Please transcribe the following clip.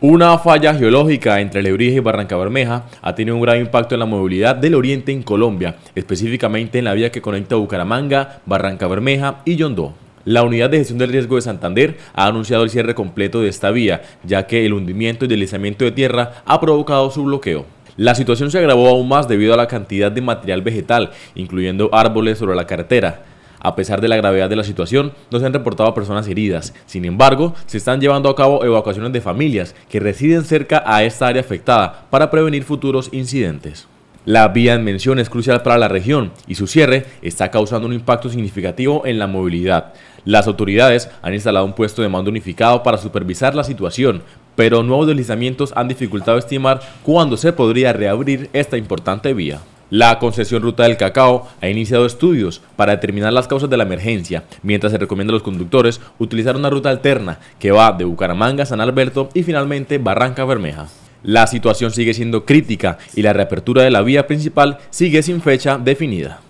Una falla geológica entre Lebrija y Barranca Bermeja ha tenido un gran impacto en la movilidad del oriente en Colombia, específicamente en la vía que conecta Bucaramanga, Barranca Bermeja y Yondó. La Unidad de Gestión del Riesgo de Santander ha anunciado el cierre completo de esta vía, ya que el hundimiento y deslizamiento de tierra ha provocado su bloqueo. La situación se agravó aún más debido a la cantidad de material vegetal, incluyendo árboles sobre la carretera. A pesar de la gravedad de la situación, no se han reportado personas heridas. Sin embargo, se están llevando a cabo evacuaciones de familias que residen cerca a esta área afectada para prevenir futuros incidentes. La vía en mención es crucial para la región y su cierre está causando un impacto significativo en la movilidad. Las autoridades han instalado un puesto de mando unificado para supervisar la situación, pero nuevos deslizamientos han dificultado estimar cuándo se podría reabrir esta importante vía. La concesión Ruta del Cacao ha iniciado estudios para determinar las causas de la emergencia, mientras se recomienda a los conductores utilizar una ruta alterna que va de Bucaramanga a San Alberto y finalmente Barranca Bermeja. La situación sigue siendo crítica y la reapertura de la vía principal sigue sin fecha definida.